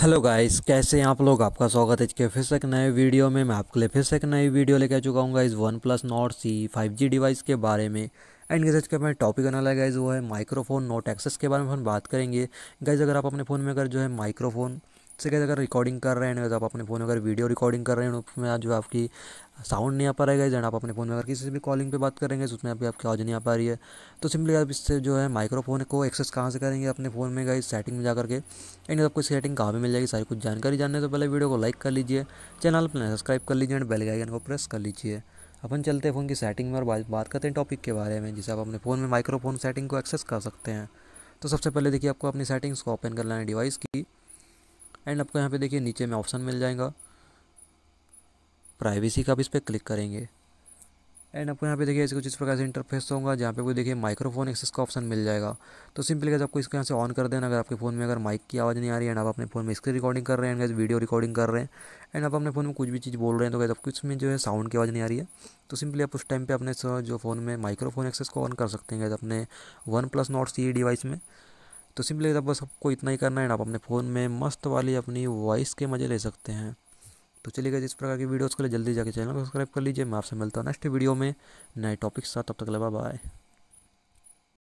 hello guys कैसे हैं आप लोग आपका स्वागत है फिर से एक नए वीडियो में मैं आपके लिए फिर से एक नई वीडियो लेके आ चुका हूँ guys OnePlus Nord C five G device के बारे में एंड गैस के का टॉपिक आने लगा गाइज वो है माइक्रोफोन नोट एक्सेस के बारे में हम बात करेंगे गाइज अगर आप अपने फ़ोन में अगर जो है माइक्रोफोन से कैसे अगर रिकॉर्डिंग कर रहे हैं तो आप अपने फ़ोन में अगर वीडियो रिकॉर्डिंग कर रहे हैं उसमें जो आपकी साउंड नहीं आ पा रहा है आप अपने फ़ोन में अगर किसी से भी कॉलिंग पे बात करेंगे तो उसमें अभी आपकी आवाज़ नहीं आ पा रही है तो सिंपली आप इससे जो है माइक्रोफोन को एक्सेस कहाँ से करेंगे अपने फ़ोन में गई सेटिंग में जा करके एंड आपको सेटिंग कहाँ पर मिल जाएगी सारी कुछ जानकारी जानने से पहले वीडियो को लाइक कर लीजिए चैनल पर सब्सक्राइब कर लीजिए एंड बेल आइकन को प्रेस कर लीजिए अपन चलते हैं फ़ोन की सेटिंग में और बात करते हैं टॉपिक के बारे में जिसे आप अपने फ़ोन में माइक्रोफोन सेटिंग को एक्सेस कर सकते हैं तो सबसे पहले देखिए आपको अपनी सेटिंग्स को ओपन कर लेना है डिवाइस की एंड आपको यहाँ पे देखिए नीचे में ऑप्शन मिल जाएगा प्राइवेसी का आप इस पर क्लिक करेंगे एंड आपको यहाँ पे देखिए कुछ इस प्रकार से इंटरफेस होगा जहाँ पे कोई देखिए माइक्रोफोन एक्सेस का ऑप्शन मिल जाएगा तो सिंपली गैस आपको इसको यहाँ से ऑन कर देना अगर आपके फ़ोन में अगर माइक की आवाज़ नहीं आ रही है एंड आप अपने फ़ोन में स्क्रीन रिकॉर्डिंग कर रहे हैं गैस वीडियो रिकॉर्डिंग कर रहे हैं एंड आप अपने फ़ोन में कुछ भी चीज़ बोल रहे हैं तो गैस आपको इसमें जो है साउंड की आवाज़ नहीं आ रही है तो सिंपली आप उस टाइम पर अपने जो फ़ोन में माइक्रोफोन एक्सेस को ऑन कर सकते हैं गैस अपने OnePlus Nord C device में तो सिंपली आप बस आपको इतना ही करना है आप अपने फ़ोन में मस्त वाली अपनी वॉइस के मज़े ले सकते हैं तो चलिएगा इस प्रकार की वीडियोज़ के लिए जल्दी जाके चैनल को सब्सक्राइब कर लीजिए मैं आपसे मिलता हूँ नेक्स्ट वीडियो में नए टॉपिक्स साथ तब तक बाय बाय